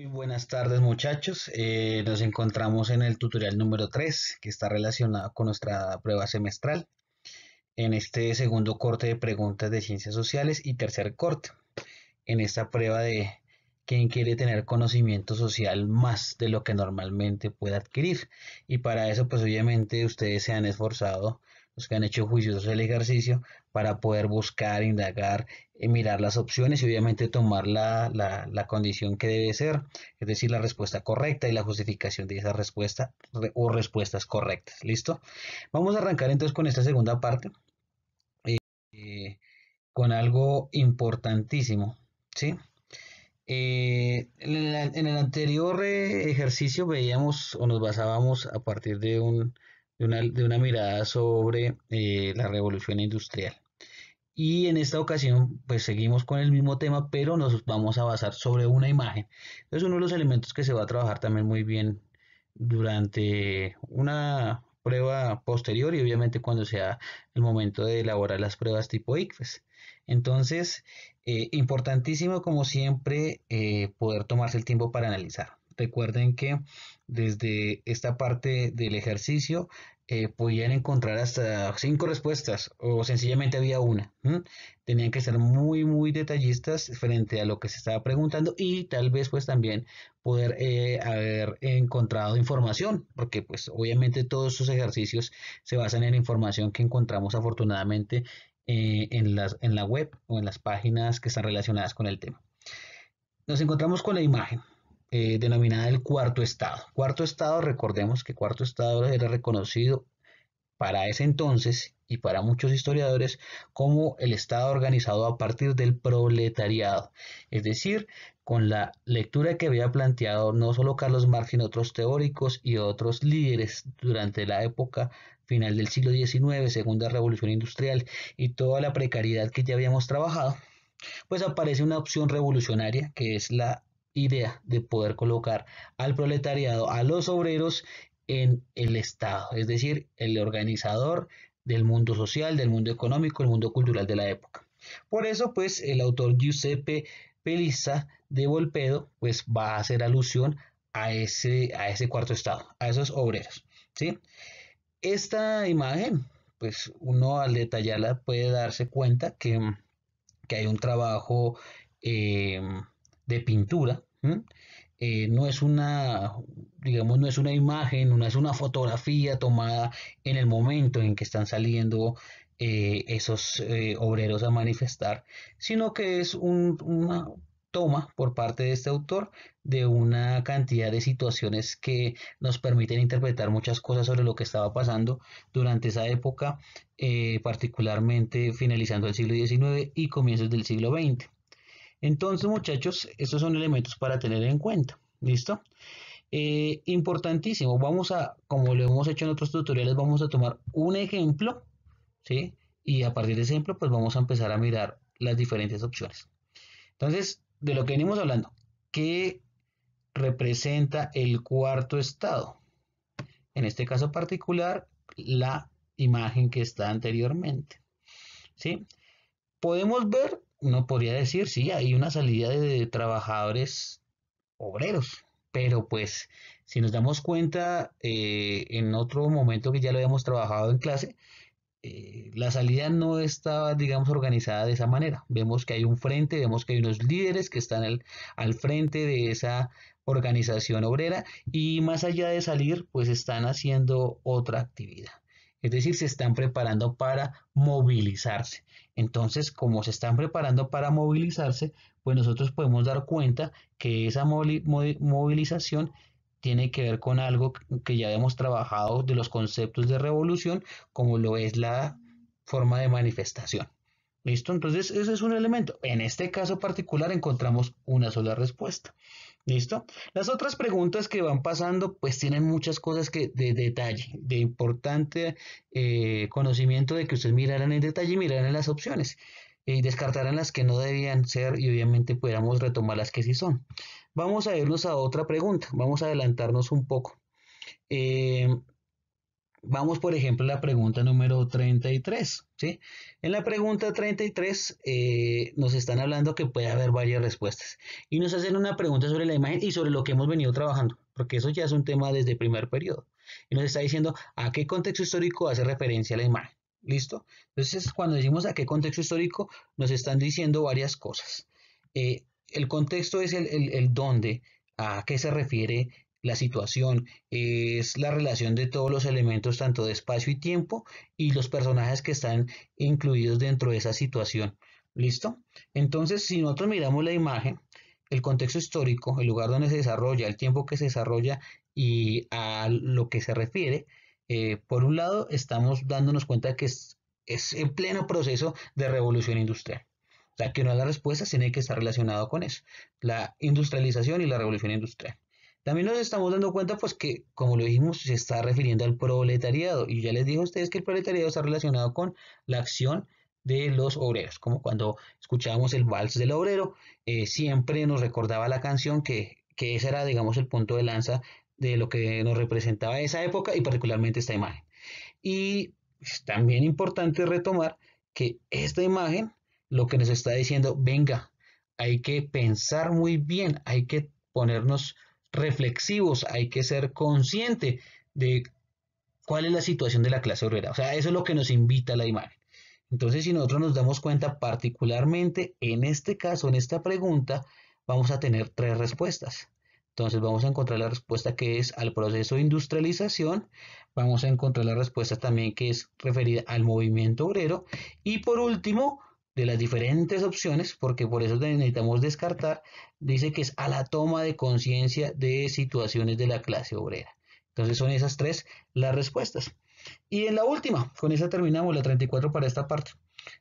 Muy buenas tardes muchachos, eh, nos encontramos en el tutorial número 3 que está relacionado con nuestra prueba semestral en este segundo corte de preguntas de ciencias sociales y tercer corte en esta prueba de quien quiere tener conocimiento social más de lo que normalmente puede adquirir y para eso pues obviamente ustedes se han esforzado que han hecho juiciosos el ejercicio, para poder buscar, indagar, eh, mirar las opciones y obviamente tomar la, condición que debe ser, es decir, la respuesta correcta y la justificación de esa respuesta o respuestas correctas. ¿Listo? Vamos a arrancar entonces con esta segunda parte, eh, eh, con algo importantísimo. ¿Sí? en, el, anterior ejercicio veíamos o nos basábamos a partir de un de una, mirada sobre eh, la revolución industrial. Y en esta ocasión, pues seguimos con el mismo tema, pero nos vamos a basar sobre una imagen. Es uno de los elementos que se va a trabajar también muy bien durante una prueba posterior y obviamente cuando sea el momento de elaborar las pruebas tipo ICFES. Entonces, eh, importantísimo como siempre eh, poder tomarse el tiempo para analizar. Recuerden que desde esta parte del ejercicio eh, podían encontrar hasta cinco respuestas o sencillamente había una. Tenían que ser muy, muy detallistas frente a lo que se estaba preguntando y tal vez pues también poder haber encontrado información, porque pues obviamente todos esos ejercicios se basan en información que encontramos afortunadamente eh, en, las, en la web o en las páginas que están relacionadas con el tema. Nos encontramos con la imagen eh, denominada el cuarto estado. Cuarto estado, recordemos que cuarto estado era reconocido para ese entonces y para muchos historiadores como el Estado organizado a partir del proletariado, es decir, con la lectura que había planteado no solo Carlos Marx, sino otros teóricos y otros líderes durante la época final del siglo XIX, segunda revolución industrial y toda la precariedad que ya habíamos trabajado, pues aparece una opción revolucionaria que es la idea de poder colocar al proletariado, a los obreros en el Estado, es decir, el organizador del mundo social, del mundo económico, del mundo cultural de la época. Por eso, pues, el autor Giuseppe Pelissa de Volpedo, pues, va a hacer alusión a ese, a ese cuarto Estado, a esos obreros, ¿sí? Esta imagen, pues uno al detallarla puede darse cuenta que, hay un trabajo eh, de pintura. Eh, no es una, digamos, no es una imagen, no es una fotografía tomada en el momento en que están saliendo eh, esos obreros a manifestar, sino que es una toma por parte de este autor de una cantidad de situaciones que nos permiten interpretar muchas cosas sobre lo que estaba pasando durante esa época, eh, particularmente finalizando el siglo XIX y comienzos del siglo XX. Entonces, muchachos, estos son elementos para tener en cuenta. ¿Listo? Eh, importantísimo, vamos a, como lo hemos hecho en otros tutoriales, vamos a tomar un ejemplo, ¿sí? Y a partir de ese ejemplo, pues vamos a empezar a mirar las diferentes opciones. Entonces, de lo que venimos hablando, ¿qué representa el cuarto estado? En este caso particular, la imagen que está anteriormente. ¿Sí? Podemos ver, no podría decir, sí, hay una salida de trabajadores obreros, pero pues si nos damos cuenta eh, en otro momento que ya lo habíamos trabajado en clase, eh, la salida no estaba, digamos, organizada de esa manera. Vemos que hay un frente, vemos que hay unos líderes que están al, al, frente de esa organización obrera y más allá de salir, pues están haciendo otra actividad. Es decir, se están preparando para movilizarse. Entonces, como se están preparando para movilizarse, pues nosotros podemos dar cuenta que esa movilización tiene que ver con algo que ya hemos trabajado de los conceptos de revolución, como lo es la forma de manifestación. ¿Listo? Entonces, ese es un elemento. En este caso particular encontramos una sola respuesta. ¿Listo? Las otras preguntas que van pasando, pues tienen muchas cosas que de detalle, de importante eh, conocimiento de que ustedes miraran en detalle y miraran las opciones. Y descartaran las que no debían ser y obviamente pudiéramos retomar las que sí son. Vamos a irnos a otra pregunta, vamos a adelantarnos un poco. Eh, vamos, por ejemplo, a la pregunta número 33. En la pregunta 33 eh, nos están hablando que puede haber varias respuestas y nos hacen una pregunta sobre la imagen y sobre lo que hemos venido trabajando, porque eso ya es un tema desde primer periodo. Y nos está diciendo a qué contexto histórico hace referencia la imagen. ¿Listo? Entonces, cuando decimos a qué contexto histórico, nos están diciendo varias cosas. Eh, el contexto es el, el, dónde, a qué se refiere la situación, es la relación de todos los elementos, tanto de espacio y tiempo, y los personajes que están incluidos dentro de esa situación. ¿Listo? Entonces, si nosotros miramos la imagen, el contexto histórico, el lugar donde se desarrolla, el tiempo que se desarrolla y a lo que se refiere, eh, por un lado, estamos dándonos cuenta que es, es en pleno proceso de revolución industrial. La que no es la respuesta tiene que estar relacionado con eso, la industrialización y la revolución industrial. También nos estamos dando cuenta pues que, como lo dijimos, se está refiriendo al proletariado. Y ya les dije a ustedes que el proletariado está relacionado con la acción de los obreros, como cuando escuchábamos el vals del obrero, eh, siempre nos recordaba la canción que, que ese era, digamos, el punto de lanza de lo que nos representaba esa época y particularmente esta imagen. Y es pues, también importante retomar que esta imagen lo que nos está diciendo, venga, hay que pensar muy bien, hay que ponernos reflexivos, hay que ser consciente de cuál es la situación de la clase obrera. O sea, eso es lo que nos invita a la imagen. Entonces, si nosotros nos damos cuenta particularmente en este caso, en esta pregunta, vamos a tener tres respuestas. Entonces vamos a encontrar la respuesta que es al proceso de industrialización, vamos a encontrar la respuesta también que es referida al movimiento obrero y por último de las diferentes opciones, porque por eso necesitamos descartar, dice que es a la toma de conciencia de situaciones de la clase obrera. Entonces son esas tres las respuestas. Y en la última, con esa terminamos la 34 para esta parte.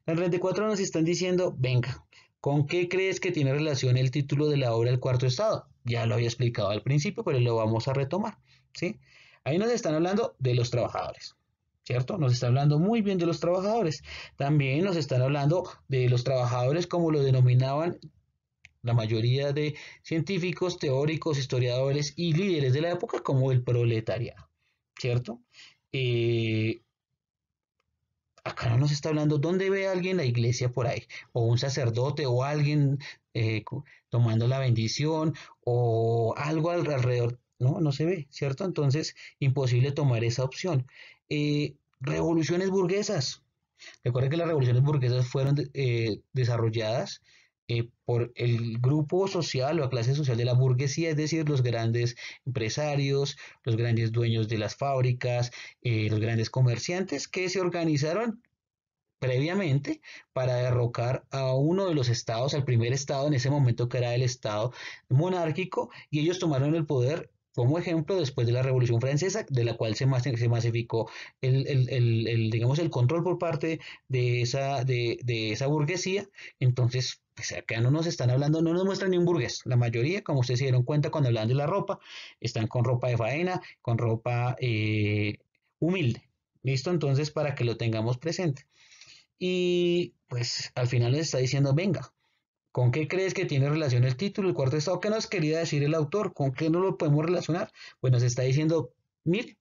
En 34 nos están diciendo, venga, ¿con qué crees que tiene relación el título de la obra El Cuarto Estado? Ya lo había explicado al principio, pero lo vamos a retomar. ¿sí? Ahí nos están hablando de los trabajadores. ¿cierto? Nos está hablando muy bien de los trabajadores. También nos están hablando de los trabajadores como lo denominaban la mayoría de científicos, teóricos, historiadores y líderes de la época como el proletariado, ¿cierto? Eh, acá no nos está hablando dónde ve alguien la iglesia por ahí, o un sacerdote o alguien eh, tomando la bendición o algo alrededor ¿no? No se ve, ¿cierto? Entonces, imposible tomar esa opción. Eh, revoluciones burguesas. Recuerden que las revoluciones burguesas fueron eh, desarrolladas eh, por el grupo social o la clase social de la burguesía, es decir, los grandes empresarios, los grandes dueños de las fábricas, los grandes comerciantes que se organizaron previamente para derrocar a uno de los estados, al primer estado en ese momento que era el estado monárquico, y ellos tomaron el poder como ejemplo, después de la Revolución Francesa, de la cual se, se masificó el, digamos, el control por parte de esa, de, esa burguesía, entonces pues, acá no nos están hablando, no nos muestran ni un burgués. La mayoría, como ustedes se dieron cuenta cuando hablan de la ropa, están con ropa de faena, con ropa eh, humilde. ¿Listo? Entonces, para que lo tengamos presente. Y pues al final les está diciendo, venga, ¿Con qué crees que tiene relación el título? El cuarto estado, ¿qué nos quería decir el autor? ¿Con qué no lo podemos relacionar? Pues nos está diciendo, mire,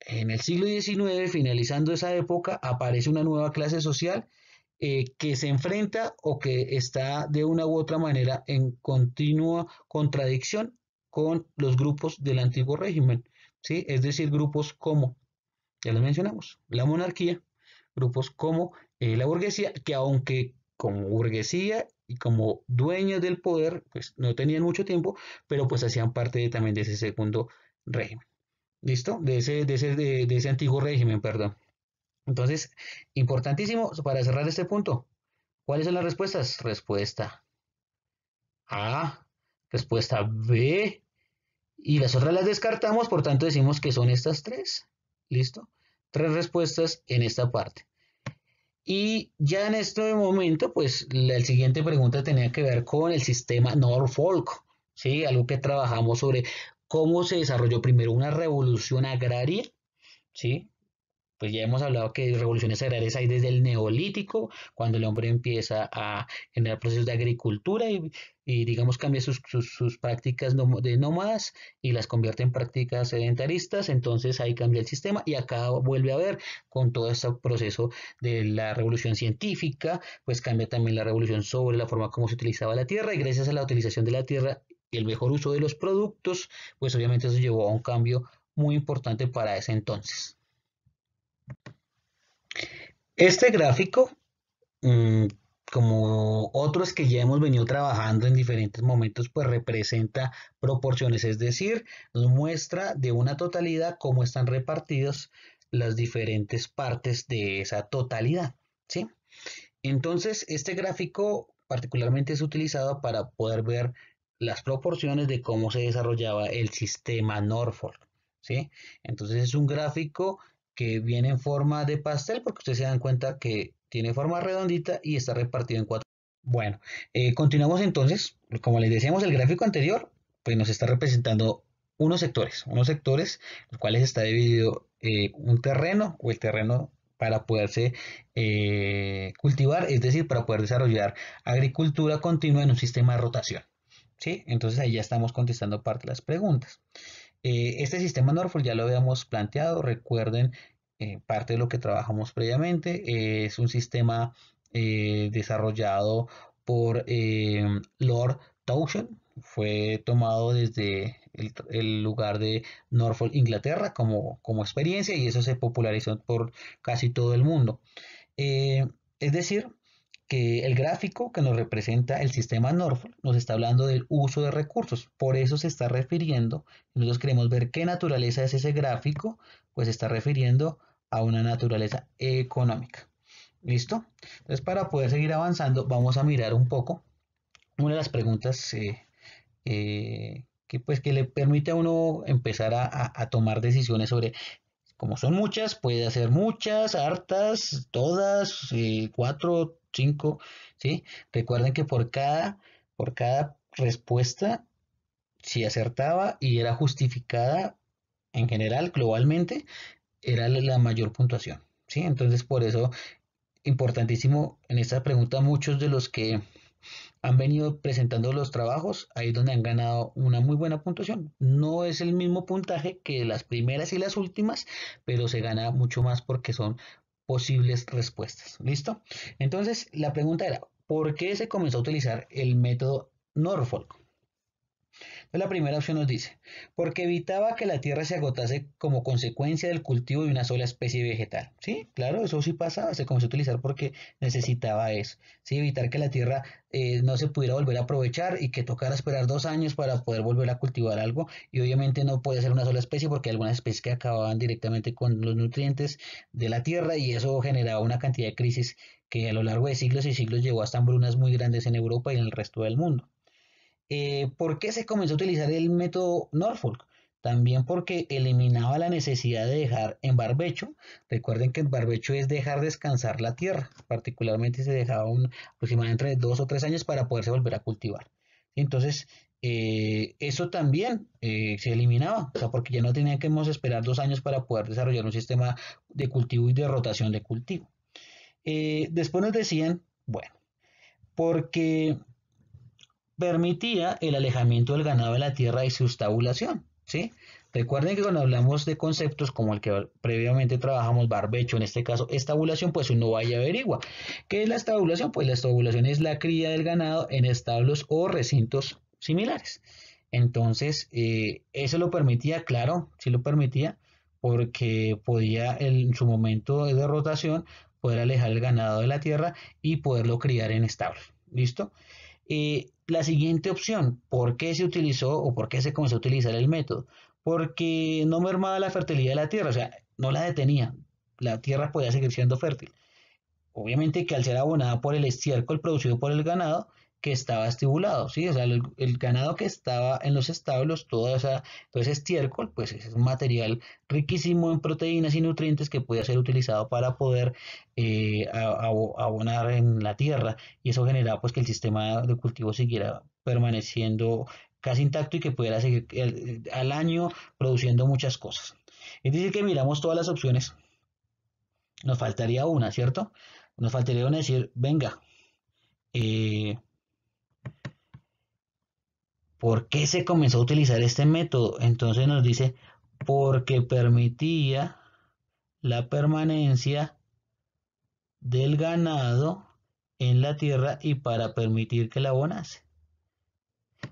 en el siglo XIX, finalizando esa época, aparece una nueva clase social eh, que se enfrenta o que está de una u otra manera en continua contradicción con los grupos del antiguo régimen, ¿sí? Es decir, grupos como, ya lo mencionamos, la monarquía, grupos como eh, la burguesía, que aunque como burguesía y como dueños del poder, pues no tenían mucho tiempo, pero pues hacían parte también de ese segundo régimen. ¿Listo? De ese, de ese antiguo régimen, perdón. Entonces, importantísimo para cerrar este punto. ¿Cuáles son las respuestas? Respuesta A, respuesta B, y las otras las descartamos, por tanto decimos que son estas tres. ¿Listo? Tres respuestas en esta parte. Y ya en este momento, pues la, siguiente pregunta tenía que ver con el sistema Norfolk, ¿sí? Algo que trabajamos sobre cómo se desarrolló primero una revolución agraria, ¿sí? Pues ya hemos hablado que revoluciones agrarias hay desde el neolítico, cuando el hombre empieza a generar procesos de agricultura y, digamos, cambia sus, sus, prácticas de nómadas y las convierte en prácticas sedentaristas, entonces ahí cambia el sistema y acá vuelve a ver con todo este proceso de la revolución científica, pues cambia también la revolución sobre la forma como se utilizaba la tierra y gracias a la utilización de la tierra y el mejor uso de los productos, pues obviamente eso llevó a un cambio muy importante para ese entonces. Este gráfico, mm, como otros que ya hemos venido trabajando en diferentes momentos, pues representa proporciones, es decir, nos muestra de una totalidad cómo están repartidas las diferentes partes de esa totalidad. Entonces, este gráfico particularmente es utilizado para poder ver las proporciones de cómo se desarrollaba el sistema Norfolk. Entonces, es un gráfico que viene en forma de pastel, porque ustedes se dan cuenta que tiene forma redondita y está repartido en cuatro. Bueno, eh, continuamos entonces. Como les decíamos, el gráfico anterior pues nos está representando unos sectores, unos sectores los cuales está dividido eh, un terreno o el terreno para poderse eh, cultivar, es decir, para poder desarrollar agricultura continua en un sistema de rotación. ¿sí? Entonces ahí ya estamos contestando parte de las preguntas. Eh, este sistema Norfolk ya lo habíamos planteado, recuerden eh, parte de lo que trabajamos previamente, eh, es un sistema desarrollado por Lord Towson, fue tomado desde el, lugar de Norfolk, Inglaterra, como, como experiencia y eso se popularizó por casi todo el mundo. es decir, que el gráfico que nos representa el sistema Norfolk nos está hablando del uso de recursos. Por eso se está refiriendo, nosotros queremos ver qué naturaleza es ese gráfico, pues se está refiriendo a una naturaleza económica. ¿Listo? Entonces, para poder seguir avanzando, vamos a mirar un poco una de las preguntas eh, eh, que, pues, que le permite a uno empezar a, a, tomar decisiones sobre como son muchas, puede hacer muchas, hartas, todas, eh, cuatro, cinco, ¿sí? Recuerden que por cada, por cada respuesta, si acertaba y era justificada en general, globalmente, era la mayor puntuación, ¿sí? Entonces, por eso, importantísimo en esta pregunta, muchos de los que han venido presentando los trabajos, ahí es donde han ganado una muy buena puntuación. No es el mismo puntaje que las primeras y las últimas, pero se gana mucho más porque son posibles respuestas. ¿Listo? Entonces, la pregunta era, ¿por qué se comenzó a utilizar el método Norfolk? la primera opción nos dice, porque evitaba que la tierra se agotase como consecuencia del cultivo de una sola especie vegetal. Sí, claro, eso sí pasaba, se comenzó a utilizar porque necesitaba eso. Sí, evitar que la tierra eh, no se pudiera volver a aprovechar y que tocara esperar dos años para poder volver a cultivar algo. Y obviamente no puede ser una sola especie porque hay algunas especies que acababan directamente con los nutrientes de la tierra y eso generaba una cantidad de crisis que a lo largo de siglos y siglos llevó hasta hambrunas muy grandes en Europa y en el resto del mundo. Eh, ¿Por qué se comenzó a utilizar el método Norfolk? También porque eliminaba la necesidad de dejar en barbecho. Recuerden que el barbecho es dejar descansar la tierra. Particularmente se dejaba un, aproximadamente entre dos o tres años para poderse volver a cultivar. Entonces, eh, eso también eh, se eliminaba, o sea, porque ya no teníamos que esperar dos años para poder desarrollar un sistema de cultivo y de rotación de cultivo. después nos decían, bueno, porque permitía el alejamiento del ganado de la tierra y su estabulación. ¿sí? Recuerden que cuando hablamos de conceptos como el que previamente trabajamos, barbecho, en este caso estabulación, pues uno vaya a averigua. ¿Qué es la estabulación? Pues la estabulación es la cría del ganado en establos o recintos similares. Entonces, eh, eso lo permitía, claro, sí lo permitía, porque podía en su momento de rotación poder alejar el ganado de la tierra y poderlo criar en establos. ¿Listo? Eh, la siguiente opción, ¿por qué se utilizó o por qué se comenzó a utilizar el método? Porque no mermaba la fertilidad de la tierra, o sea, no la detenía. La tierra podía seguir siendo fértil. Obviamente que al ser abonada por el estiércol producido por el ganado, que estaba estibulado, ¿sí? O sea, el, ganado que estaba en los establos, todo, esa, todo ese estiércol, pues es un material riquísimo en proteínas y nutrientes que puede ser utilizado para poder eh, abonar en la tierra y eso generaba pues que el sistema de cultivo siguiera permaneciendo casi intacto y que pudiera seguir al año produciendo muchas cosas. Es decir, que miramos todas las opciones, nos faltaría una, ¿cierto? Nos faltaría una decir, venga, eh, ¿Por qué se comenzó a utilizar este método? Entonces nos dice, porque permitía la permanencia del ganado en la tierra y para permitir que la abonase.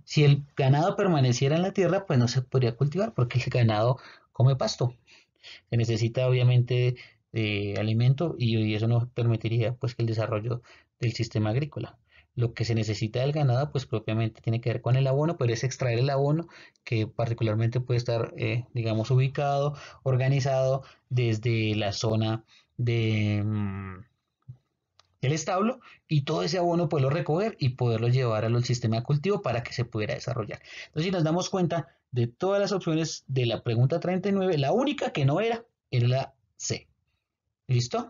Si el ganado permaneciera en la tierra, pues no se podría cultivar porque el ganado come pasto. Se necesita obviamente alimento y, eso no permitiría pues el desarrollo del sistema agrícola. Lo que se necesita del ganado, pues propiamente tiene que ver con el abono, pero es extraer el abono que particularmente puede estar, eh, digamos, ubicado, organizado desde la zona de... Mm, establo y todo ese abono poderlo recoger y poderlo llevar al sistema de cultivo para que se pudiera desarrollar. Entonces, si nos damos cuenta de todas las opciones de la pregunta 39, la única que no era era la C. ¿Listo?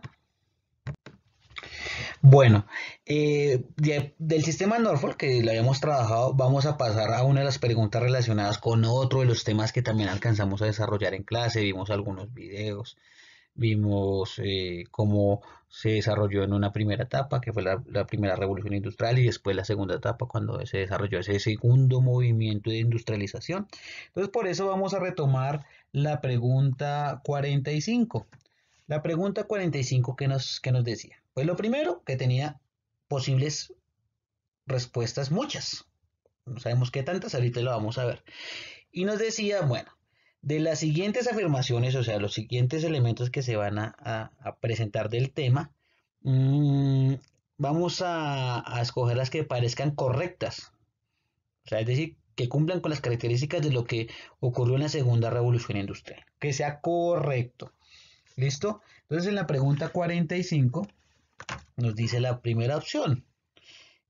Bueno, eh, del sistema Norfolk que lo habíamos trabajado, vamos a pasar a una de las preguntas relacionadas con otro de los temas que también alcanzamos a desarrollar en clase. Vimos algunos videos, vimos eh, cómo se desarrolló en una primera etapa, que fue la, la, primera revolución industrial, y después la segunda etapa, cuando se desarrolló ese segundo movimiento de industrialización. Entonces, por eso vamos a retomar la pregunta 45. La pregunta 45 que nos, que nos decía. Pues lo primero, que tenía posibles respuestas muchas. No sabemos qué tantas, ahorita lo vamos a ver. Y nos decía, bueno, de las siguientes afirmaciones, o sea, los siguientes elementos que se van a, presentar del tema, mm, vamos a, a, escoger las que parezcan correctas. O sea, es decir, que cumplan con las características de lo que ocurrió en la segunda revolución industrial. Que sea correcto. ¿Listo? Entonces en la pregunta 45 nos dice la primera opción.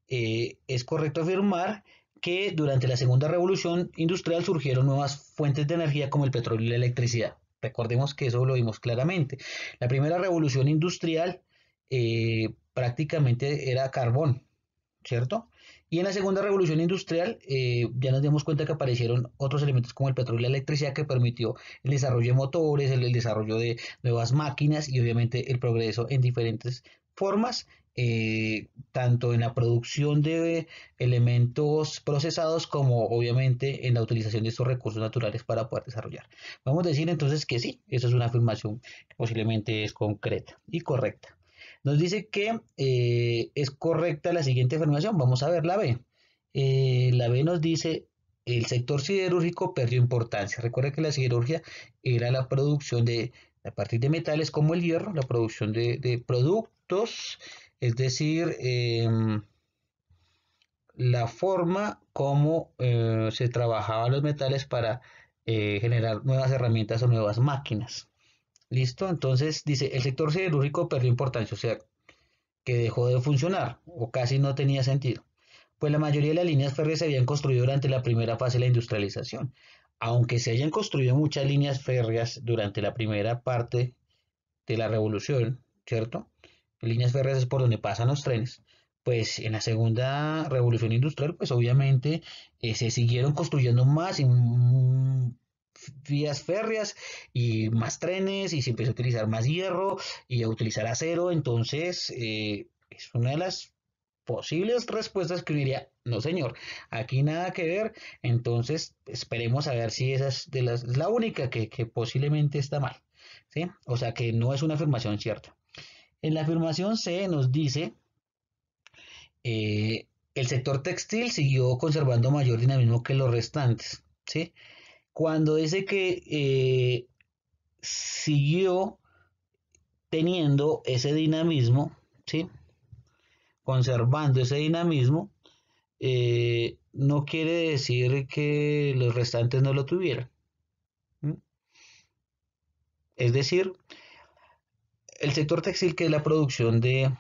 Eh, es correcto afirmar que durante la segunda revolución industrial surgieron nuevas fuentes de energía como el petróleo y la electricidad. Recordemos que eso lo vimos claramente. La primera revolución industrial eh, prácticamente era carbón, ¿cierto? Y en la segunda revolución industrial eh, ya nos dimos cuenta que aparecieron otros elementos como el petróleo y la electricidad que permitió el desarrollo de motores, el, desarrollo de nuevas máquinas y obviamente el progreso en diferentes formas, eh, tanto en la producción de elementos procesados como obviamente en la utilización de estos recursos naturales para poder desarrollar. Vamos a decir entonces que sí, esa es una afirmación que posiblemente es concreta y correcta. Nos dice que eh, es correcta la siguiente afirmación. Vamos a ver la B. Eh, la B nos dice el sector siderúrgico perdió importancia. Recuerda que la siderurgia era la producción de, a partir de metales como el hierro, la producción de, productos, es decir, em, la forma como eh, se trabajaban los metales para generar nuevas herramientas o nuevas máquinas. ¿Listo? Entonces dice, el sector siderúrgico perdió importancia, o sea, que dejó de funcionar o casi no tenía sentido. Pues la mayoría de las líneas férreas se habían construido durante la primera fase de la industrialización. Aunque se hayan construido muchas líneas férreas durante la primera parte de la revolución, ¿cierto? Líneas férreas es por donde pasan los trenes. Pues en la segunda revolución industrial, pues obviamente eh, se siguieron construyendo más y vías férreas y más trenes y se empieza a utilizar más hierro y a utilizar acero. Entonces, eh, es una de las posibles respuestas que diría, no señor, aquí nada que ver. Entonces, esperemos a ver si esa es de las, la única que, posiblemente está mal. ¿sí? O sea que no es una afirmación cierta. En la afirmación C nos dice... Eh, el sector textil siguió conservando mayor dinamismo que los restantes. ¿sí? cuando dice que eh, siguió teniendo ese dinamismo, ¿sí? conservando ese dinamismo, eh, no quiere decir que los restantes no lo tuvieran. Es decir, el sector textil, que es la producción de,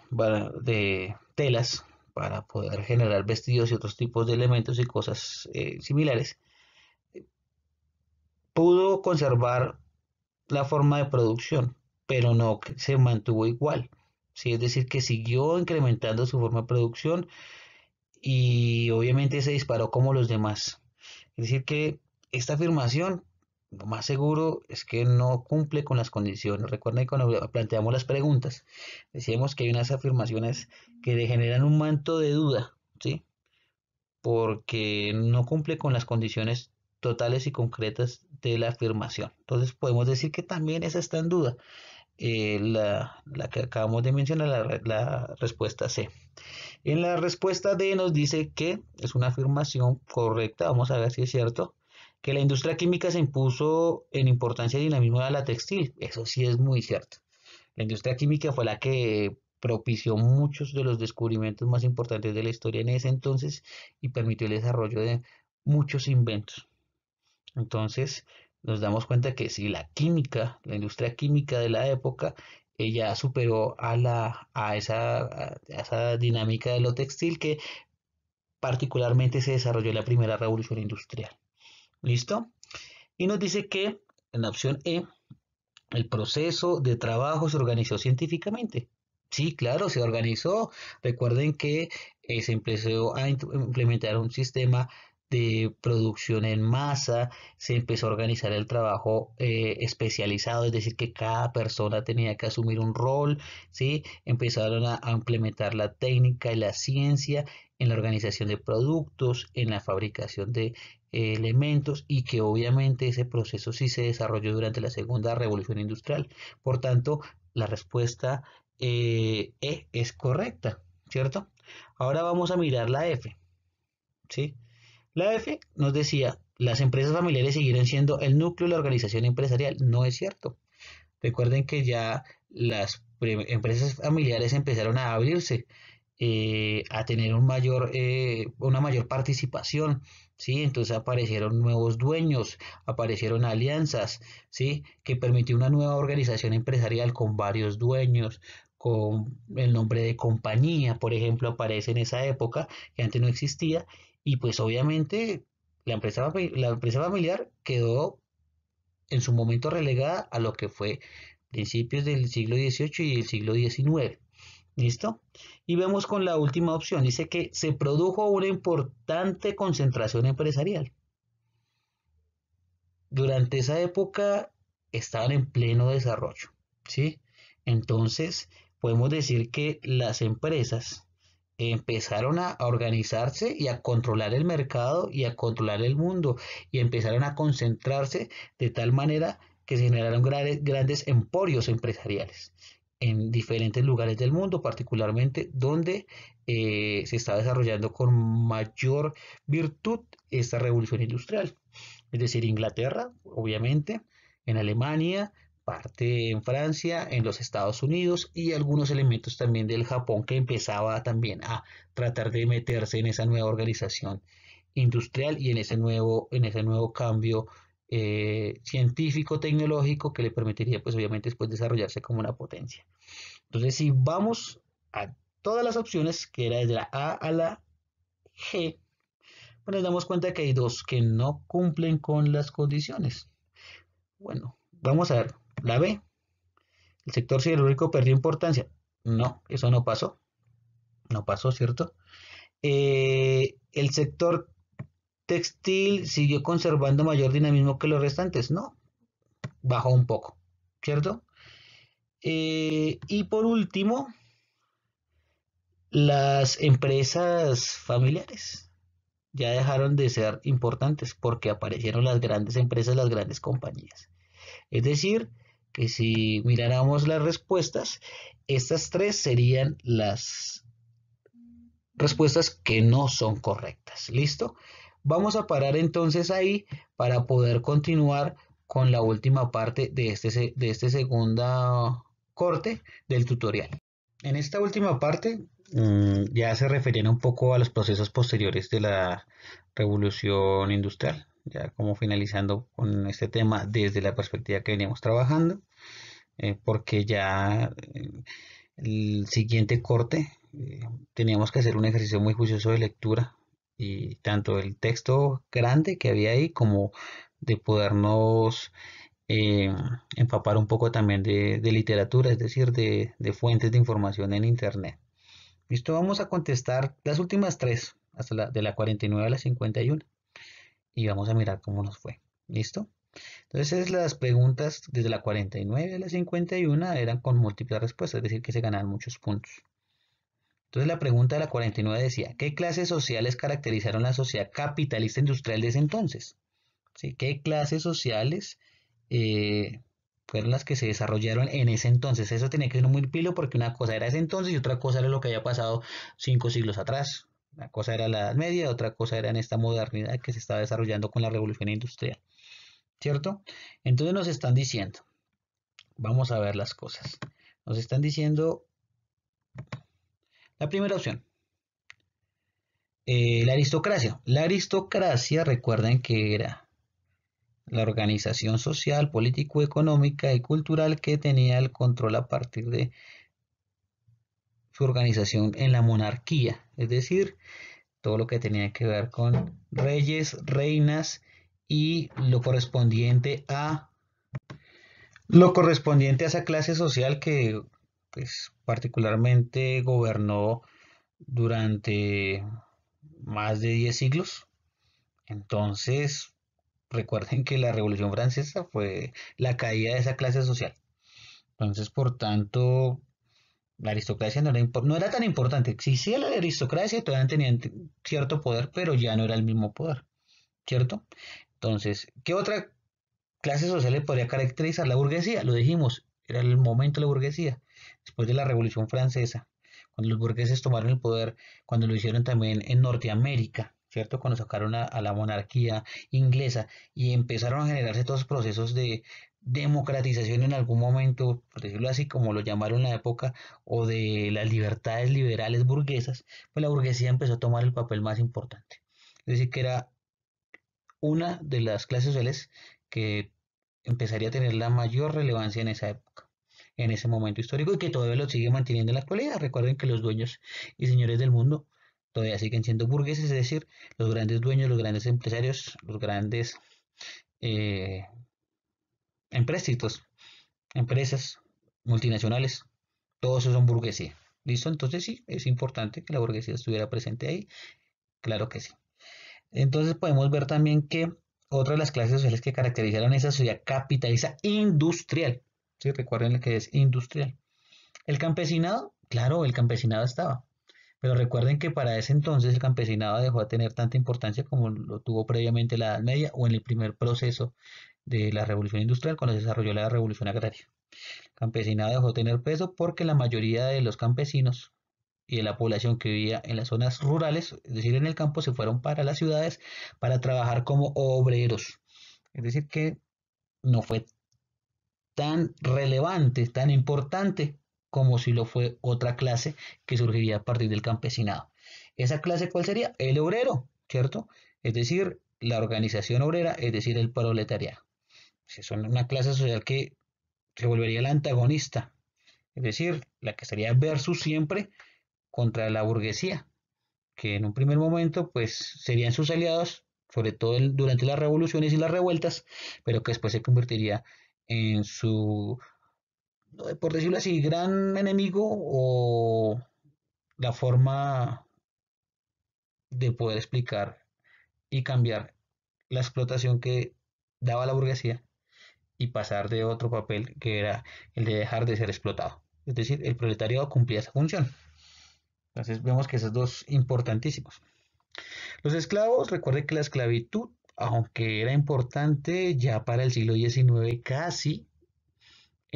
telas para poder generar vestidos y otros tipos de elementos y cosas eh, similares, pudo conservar la forma de producción, pero no se mantuvo igual. Es decir, que siguió incrementando su forma de producción y obviamente se disparó como los demás. Es decir, que esta afirmación, lo más seguro es que no cumple con las condiciones. Recuerden que cuando planteamos las preguntas, decíamos que hay unas afirmaciones que le generan un manto de duda, ¿sí? Porque no cumple con las condiciones totales y concretas de la afirmación. Entonces podemos decir que también esa está en duda, eh, la, que acabamos de mencionar, la, la, respuesta C. En la respuesta D nos dice que es una afirmación correcta, vamos a ver si es cierto, que la industria química se impuso en importancia y dinamismo a la textil, eso sí es muy cierto. La industria química fue la que propició muchos de los descubrimientos más importantes de la historia en ese entonces y permitió el desarrollo de muchos inventos. Entonces nos damos cuenta que si la química, la industria química de la época, ella superó a, la, a, esa, a esa dinámica de lo textil que particularmente se desarrolló en la primera revolución industrial. ¿Listo? Y nos dice que en la opción E, el proceso de trabajo se organizó científicamente. Sí, claro, se organizó. Recuerden que eh, se empezó a implementar un sistema de producción en masa, se empezó a organizar el trabajo eh, especializado, es decir, que cada persona tenía que asumir un rol, ¿sí? empezaron a, implementar la técnica y la ciencia en la organización de productos, en la fabricación de eh, elementos y que obviamente ese proceso sí se desarrolló durante la segunda revolución industrial. Por tanto, la respuesta eh, E es correcta, ¿cierto? Ahora vamos a mirar la F, ¿sí? La e F nos decía, las empresas familiares siguieron siendo el núcleo de la organización empresarial. No es cierto. Recuerden que ya las empresas familiares empezaron a abrirse, eh, a tener un mayor, eh, una mayor participación. ¿sí? Entonces aparecieron nuevos dueños, aparecieron alianzas, ¿sí? que permitió una nueva organización empresarial con varios dueños, con el nombre de compañía, por ejemplo, aparece en esa época que antes no existía y pues obviamente la empresa, la empresa familiar quedó en su momento relegada a lo que fue principios del siglo XVIII y el siglo XIX. ¿Listo? Y vemos con la última opción. Dice que se produjo una importante concentración empresarial. Durante esa época estaban en pleno desarrollo. ¿sí? Entonces, podemos decir que las empresas empezaron a organizarse y a controlar el mercado y a controlar el mundo y empezaron a concentrarse de tal manera que se generaron grandes, grandes emporios empresariales en diferentes lugares del mundo, particularmente donde eh, se está desarrollando con mayor virtud esta revolución industrial. Es decir, Inglaterra, obviamente, en Alemania, parte en Francia, en los Estados Unidos y algunos elementos también del Japón que empezaba también a tratar de meterse en esa nueva organización industrial y en ese nuevo, en ese nuevo cambio eh, científico, tecnológico que le permitiría pues obviamente después desarrollarse como una potencia. Entonces si vamos a todas las opciones que era desde la A a la G, pues nos damos cuenta que hay dos que no cumplen con las condiciones. Bueno, vamos a ver la B. ¿El sector siderúrgico perdió importancia? No, eso no pasó. No pasó, ¿cierto? Eh, ¿El sector textil siguió conservando mayor dinamismo que los restantes? No, bajó un poco, ¿cierto? Eh, y por último, las empresas familiares ya dejaron de ser importantes porque aparecieron las grandes empresas, las grandes compañías. Es decir, que si miráramos las respuestas, estas tres serían las respuestas que no son correctas. ¿Listo? Vamos a parar entonces ahí para poder continuar con la última parte de este, de este segundo corte del tutorial. En esta última parte mm, ya se referían un poco a los procesos posteriores de la revolución industrial, ya como finalizando con este tema desde la perspectiva que veníamos trabajando, eh, porque ya el siguiente corte eh, teníamos que hacer un ejercicio muy juicioso de lectura y tanto el texto grande que había ahí como de podernos eh, empapar un poco también de, literatura, es decir, de, fuentes de información en Internet. Listo, vamos a contestar las últimas tres, hasta la, de la 49 a la 51 y vamos a mirar cómo nos fue. ¿Listo? Entonces las preguntas desde la 49 a la 51 eran con múltiples respuestas, es decir, que se ganaban muchos puntos. Entonces la pregunta de la 49 decía, ¿qué clases sociales caracterizaron la sociedad capitalista industrial de ese entonces? ¿Sí? ¿Qué clases sociales eh, fueron las que se desarrollaron en ese entonces? Eso tenía que ser muy pilo porque una cosa era ese entonces y otra cosa era lo que había pasado cinco siglos atrás. Una cosa era la Edad Media, otra cosa era en esta modernidad que se estaba desarrollando con la revolución industrial. ¿Cierto? Entonces nos están diciendo, vamos a ver las cosas. Nos están diciendo la primera opción, eh, la aristocracia. La aristocracia, recuerden que era la organización social, político, económica y cultural que tenía el control a partir de su organización en la monarquía, es decir, todo lo que tenía que ver con reyes, reinas y lo correspondiente a lo correspondiente a esa clase social que pues, particularmente gobernó durante más de diez siglos. Entonces, recuerden que la Revolución Francesa fue la caída de esa clase social. Entonces, por tanto, la aristocracia no era, no era tan importante. Existía la aristocracia, todavía tenían cierto poder, pero ya no era el mismo poder, ¿cierto? Entonces, ¿qué otra clase social le podría caracterizar? La burguesía, lo dijimos, era el momento de la burguesía, después de la Revolución Francesa, cuando los burgueses tomaron el poder, cuando lo hicieron también en Norteamérica, cuando sacaron a, la monarquía inglesa y empezaron a generarse todos los procesos de democratización en algún momento, por decirlo así, como lo llamaron en la época, o de las libertades liberales burguesas, pues la burguesía empezó a tomar el papel más importante. Es decir, que era una de las clases sociales que empezaría a tener la mayor relevancia en esa época, en ese momento histórico y que todavía lo sigue manteniendo en la actualidad. Recuerden que los dueños y señores del mundo todavía siguen siendo burgueses, es decir, los grandes dueños, los grandes empresarios, los grandes eh, empréstitos, empresas multinacionales, todos son burguesía. ¿Listo? Entonces sí, es importante que la burguesía estuviera presente ahí. Claro que sí. Entonces podemos ver también que otra de las clases sociales que caracterizaron esa sociedad capitalista industrial. ¿sí? Recuerden que es industrial. El campesinado, claro, el campesinado estaba. Pero recuerden que para ese entonces el campesinado dejó de tener tanta importancia como lo tuvo previamente la Edad Media o en el primer proceso de la Revolución Industrial cuando se desarrolló la Revolución Agraria. El campesinado dejó de tener peso porque la mayoría de los campesinos y de la población que vivía en las zonas rurales, es decir, en el campo, se fueron para las ciudades para trabajar como obreros. Es decir, que no fue tan relevante, tan importante como si lo fue otra clase que surgiría a partir del campesinado. ¿Esa clase cuál sería? El obrero, ¿cierto? Es decir, la organización obrera, es decir, el proletariado. Pues es son una clase social que se volvería la antagonista, es decir, la que sería versus siempre contra la burguesía, que en un primer momento pues serían sus aliados, sobre todo durante las revoluciones y las revueltas, pero que después se convertiría en su eh, por decirlo así, gran enemigo o la forma de poder explicar y cambiar la explotación que daba la burguesía y pasar de otro papel que era el de dejar de ser explotado. Es decir, el proletariado cumplía esa función. Entonces vemos que esos dos importantísimos. Los esclavos, recuerden que la esclavitud, aunque era importante ya para el siglo XIX casi,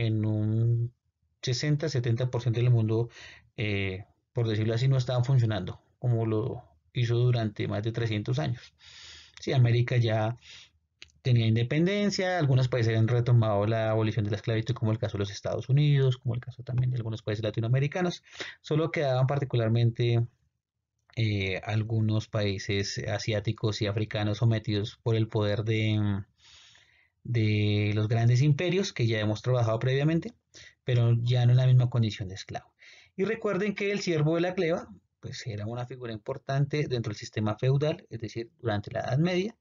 en un 60-70% del mundo, eh, por decirlo así, no estaban funcionando como lo hizo durante más de 300 años. Si América ya tenía independencia, algunos países han retomado la abolición de la esclavitud, como el caso de los Estados Unidos, como el caso también de algunos países latinoamericanos, solo quedaban particularmente eh, algunos países asiáticos y africanos sometidos por el poder de, de los grandes imperios que ya hemos trabajado previamente, pero ya no en la misma condición de esclavo. Y recuerden que el siervo de la cleva pues era una figura importante dentro del sistema feudal, es decir, durante la Edad Media,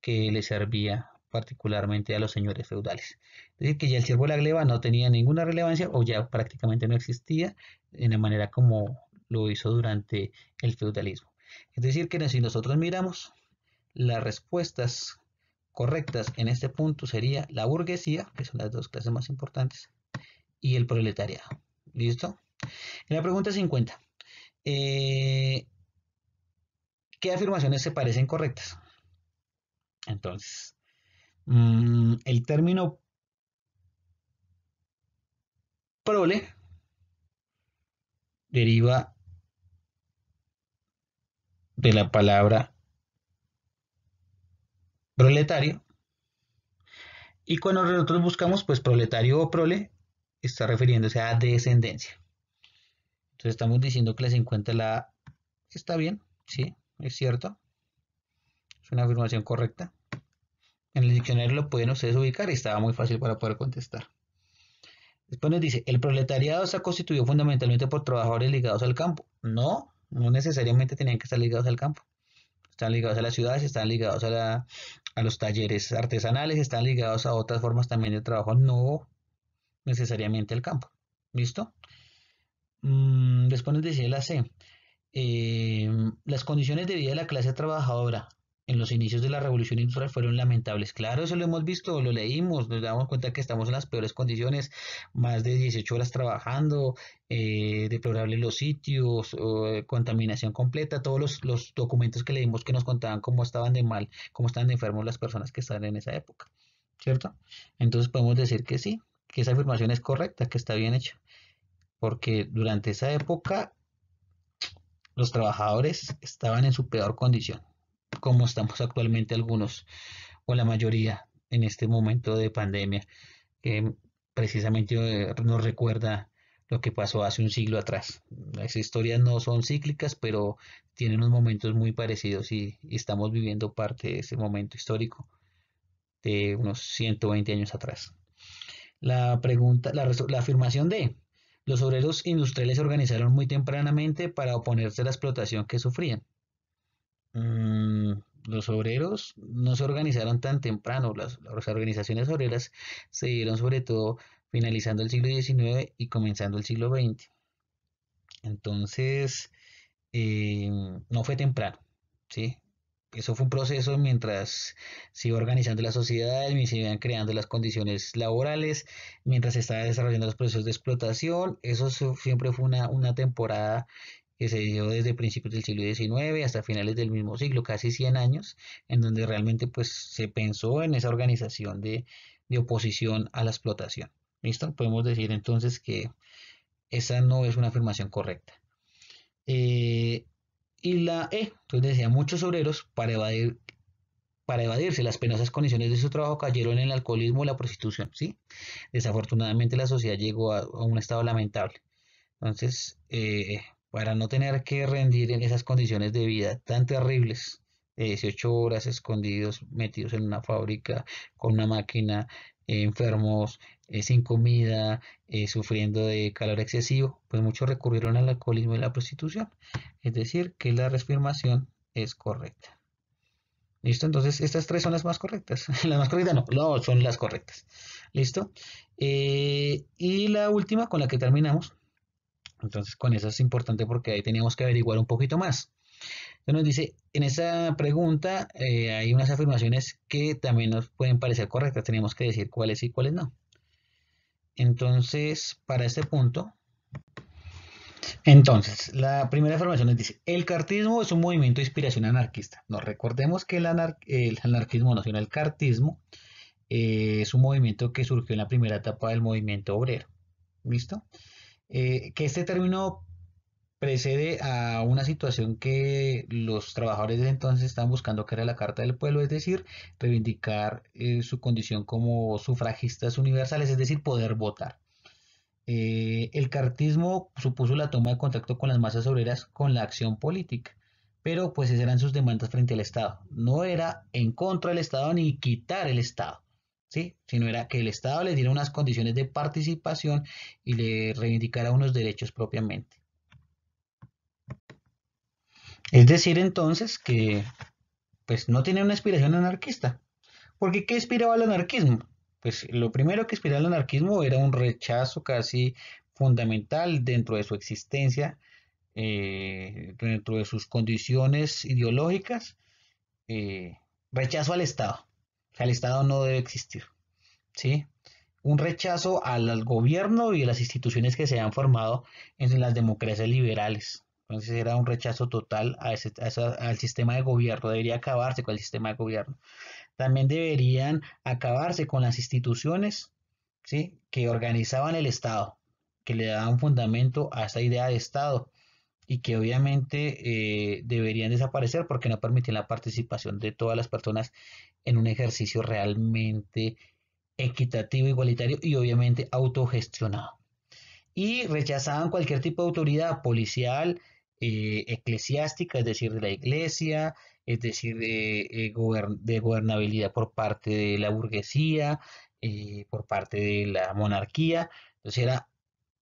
que le servía particularmente a los señores feudales. Es decir, que ya el siervo de la gleba no tenía ninguna relevancia o ya prácticamente no existía en la manera como lo hizo durante el feudalismo. Es decir, que si nosotros miramos las respuestas correctas en este punto sería la burguesía, que son las dos clases más importantes, y el proletariado. ¿Listo? En la pregunta 50, eh, ¿qué afirmaciones se parecen correctas? Entonces, mm, el término prole deriva de la palabra proletario. Y cuando nosotros buscamos, pues proletario o prole, está refiriéndose a descendencia. Entonces estamos diciendo que la 50 la está bien, sí, es cierto. Es una afirmación correcta. En el diccionario lo pueden ustedes ubicar y estaba muy fácil para poder contestar. Después nos dice, el proletariado se constituido fundamentalmente por trabajadores ligados al campo. No, no necesariamente tenían que estar ligados al campo están ligados a las ciudades, están ligados a, los talleres artesanales, están ligados a otras formas también de trabajo, no necesariamente al campo. ¿Listo? Mm, después nos decía la C. Eh, las condiciones de vida de la clase trabajadora en los inicios de la revolución industrial fueron lamentables. Claro, eso lo hemos visto, lo leímos, nos damos cuenta que estamos en las peores condiciones, más de 18 horas trabajando, eh, deplorables los sitios, eh, contaminación completa, todos los, documentos que leímos que nos contaban cómo estaban de mal, cómo estaban enfermos las personas que estaban en esa época, ¿cierto? Entonces podemos decir que sí, que esa afirmación es correcta, que está bien hecha, porque durante esa época los trabajadores estaban en su peor condición como estamos actualmente algunos o la mayoría en este momento de pandemia, que precisamente eh, nos recuerda lo que pasó hace un siglo atrás. Las historias no son cíclicas, pero tienen unos momentos muy parecidos y, estamos viviendo parte de ese momento histórico de unos 120 años atrás. La pregunta, la afirmación de los obreros industriales se organizaron muy tempranamente para oponerse a la explotación que sufrían. Mm, los obreros no se organizaron tan temprano, las, organizaciones obreras se dieron sobre todo finalizando el siglo XIX y comenzando el siglo XX. Entonces, eh, no fue temprano, ¿sí? Eso fue un proceso mientras se iba organizando la sociedad, mientras se iban creando las condiciones laborales, mientras se estaban desarrollando los procesos de explotación. Eso siempre fue una, una temporada que se dio desde principios del siglo XIX hasta finales del mismo siglo, casi 100 años, en donde realmente pues, se pensó en esa organización de, oposición a la explotación. ¿Listo? Podemos decir entonces que esa no es una afirmación correcta. Eh, y la E, entonces decía, muchos obreros para evadir para evadirse las penosas condiciones de su trabajo cayeron en el alcoholismo o la prostitución, ¿sí? Desafortunadamente la sociedad llegó a, un estado lamentable. Entonces, eh, para no tener que rendir en esas condiciones de vida tan terribles, 18 horas escondidos, metidos en una fábrica, con una máquina, eh, enfermos, eh, sin comida, eh, sufriendo de calor excesivo, pues muchos recurrieron al alcoholismo y la prostitución. Es decir, que la reafirmación es correcta. ¿Listo? Entonces, estas tres son las más correctas. las más correctas no, no, son las correctas. ¿Listo? y la última con la que terminamos entonces, con eso es importante porque ahí teníamos que averiguar un poquito más. Entonces nos dice, en esa pregunta eh, hay unas afirmaciones que también nos pueden parecer correctas, tenemos que decir cuáles y cuáles no. Entonces, para este punto, entonces, la primera afirmación nos dice, el cartismo es un movimiento de inspiración anarquista. Nos recordemos que el, anarquismo, no, el cartismo, eh, es un movimiento que surgió en la primera etapa del movimiento obrero. ¿Listo? Eh, que este término precede a una situación que los trabajadores de entonces estaban buscando, que era la Carta del Pueblo, es decir, reivindicar eh, su condición como sufragistas universales, es decir, poder votar. Eh, el cartismo supuso la toma de contacto con las masas obreras con la acción política, pero pues esas eran sus demandas frente al Estado. No era en contra del Estado ni quitar el Estado sino era que el Estado le diera unas condiciones de participación y le reivindicara unos derechos propiamente. Es decir, entonces, que pues no tiene una inspiración anarquista. Porque ¿qué inspiraba al anarquismo? Pues lo primero que inspiraba al anarquismo era un rechazo casi fundamental dentro de su existencia, eh, dentro de sus condiciones ideológicas, eh, rechazo al Estado el Estado no debe existir. ¿Sí? Un rechazo al, gobierno y a las instituciones que se han formado en las democracias liberales. Entonces era un rechazo total al sistema de gobierno. Debería acabarse con el sistema de gobierno. También deberían acabarse con las instituciones ¿sí? que organizaban el Estado, que le daban fundamento a esa idea de Estado y que obviamente eh, deberían desaparecer porque no permitían la participación de todas las personas en un ejercicio realmente equitativo, igualitario y obviamente autogestionado. Y rechazaban cualquier tipo de autoridad policial, eh, eclesiástica, es decir, de la iglesia, es decir, de, eh, gobernabilidad por parte de la burguesía, eh, por parte de la monarquía. Entonces era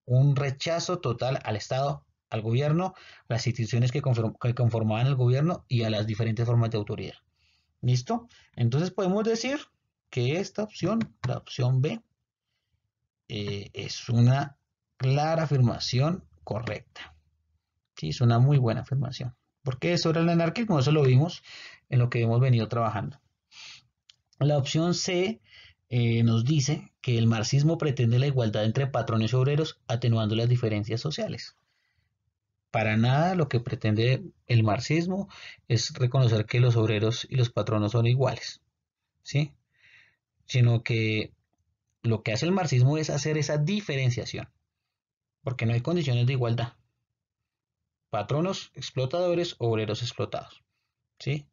un rechazo total al Estado, al gobierno, las instituciones que conformaban el gobierno y a las diferentes formas de autoridad. ¿Listo? Entonces podemos decir que esta opción, la opción B, eh, es una clara afirmación correcta. Sí, es una muy buena afirmación. Porque sobre el anarquismo, eso lo vimos en lo que hemos venido trabajando. La opción C eh, nos dice que el marxismo pretende la igualdad entre patrones y obreros, atenuando las diferencias sociales. Para nada lo que pretende el marxismo es reconocer que los obreros y los patronos son iguales, ¿sí? Sino que lo que hace el marxismo es hacer esa diferenciación, porque no hay condiciones de igualdad. Patronos explotadores, obreros explotados, ¿sí?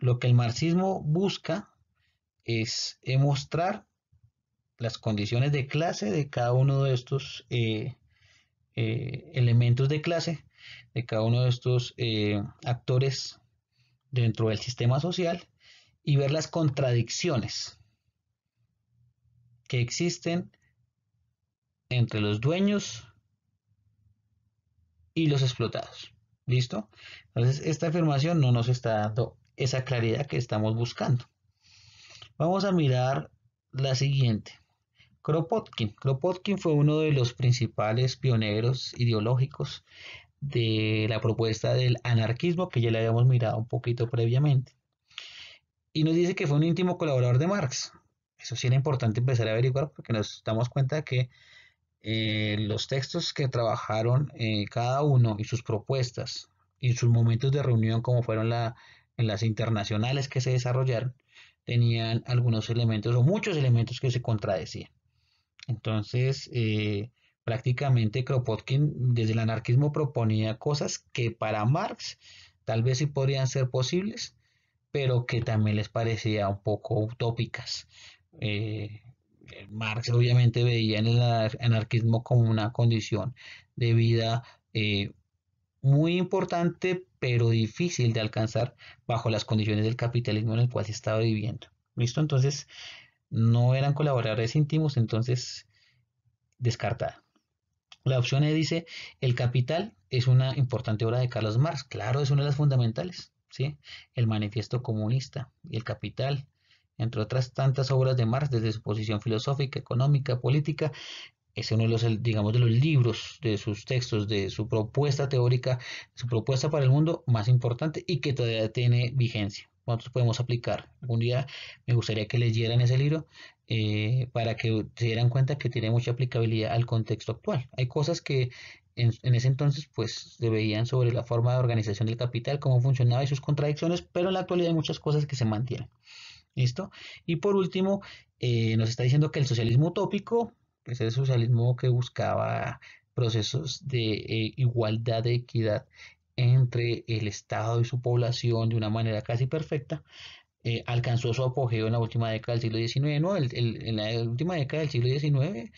Lo que el marxismo busca es eh, mostrar las condiciones de clase de cada uno de estos eh, eh, elementos de clase de cada uno de estos eh, actores dentro del sistema social y ver las contradicciones que existen entre los dueños y los explotados. ¿Listo? Entonces, esta afirmación no nos está dando esa claridad que estamos buscando. Vamos a mirar la siguiente. Kropotkin. Kropotkin fue uno de los principales pioneros ideológicos de la propuesta del anarquismo que ya le habíamos mirado un poquito previamente. Y nos dice que fue un íntimo colaborador de Marx. Eso sí era importante empezar a averiguar porque nos damos cuenta que eh, los textos que trabajaron eh, cada uno y sus propuestas y sus momentos de reunión como fueron en las internacionales que se desarrollaron tenían algunos elementos o muchos elementos que se contradecían. Entonces, eh, prácticamente Kropotkin desde el anarquismo proponía cosas que para Marx tal vez sí podrían ser posibles, pero que también les parecía un poco utópicas. Eh, eh, Marx obviamente veía en el anarquismo como una condición de vida muy importante, pero difícil de alcanzar bajo las condiciones del capitalismo en el cual se estaba viviendo. ¿Listo? Entonces, no eran colaboradores íntimos, entonces descartada. La opción E dice, el capital es una importante obra de Carlos Marx. Claro, es una de las fundamentales, ¿sí? El manifiesto comunista y el capital, entre otras tantas obras de Marx desde su posición filosófica, económica, política, es uno de los, digamos, de los libros, de sus textos, de su propuesta teórica, su propuesta para el mundo más importante y que todavía tiene vigencia. ¿Cuántos podemos aplicar. Un día me gustaría que leyeran ese libro eh, para que se dieran cuenta que tiene mucha aplicabilidad al contexto actual. Hay cosas que en, ese entonces pues se veían sobre la forma de organización del capital, cómo funcionaba y sus contradicciones, pero en la actualidad hay muchas cosas que se mantienen. ¿Listo? Y por último, eh, nos está diciendo que el socialismo utópico, que pues, es el socialismo que buscaba procesos de eh, igualdad, de equidad entre el Estado y su población de una manera casi perfecta, eh, alcanzó su apogeo en la última década del siglo XIX. No, en la última década del siglo XIX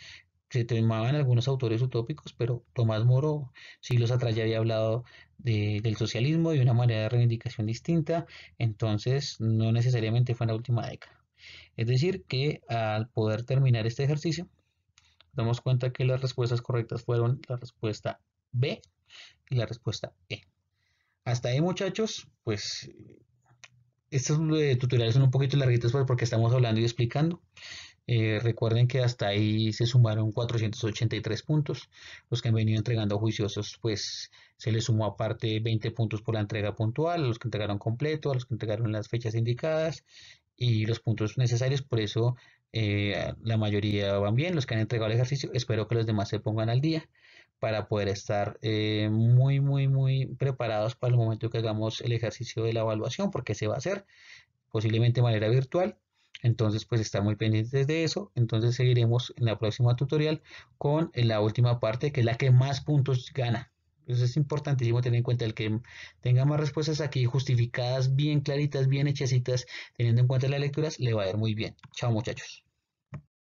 se tomaban algunos autores utópicos, pero Tomás Moro siglos atrás ya había hablado del socialismo de una manera de reivindicación distinta, entonces no necesariamente fue en la última década. Es decir, que al poder terminar este ejercicio, damos cuenta que las respuestas correctas fueron la respuesta B, y la respuesta E. Hasta ahí muchachos, pues estos eh, tutoriales son un poquito larguitos pues, porque estamos hablando y explicando. Eh, recuerden que hasta ahí se sumaron 483 puntos. Los que han venido entregando juiciosos, pues se les sumó aparte 20 puntos por la entrega puntual, a los que entregaron completo, a los que entregaron las fechas indicadas y los puntos necesarios. Por eso eh, la mayoría van bien. Los que han entregado el ejercicio, espero que los demás se pongan al día para poder estar eh, muy, muy, muy preparados para el momento que hagamos el ejercicio de la evaluación, porque se va a hacer posiblemente de manera virtual. Entonces, pues está muy pendientes de eso. Entonces, seguiremos en la próxima tutorial con la última parte, que es la que más puntos gana. Entonces es importantísimo tener en cuenta el que tenga más respuestas aquí justificadas, bien claritas, bien hechasitas. teniendo en cuenta las lecturas, le va a ir muy bien. Chao muchachos.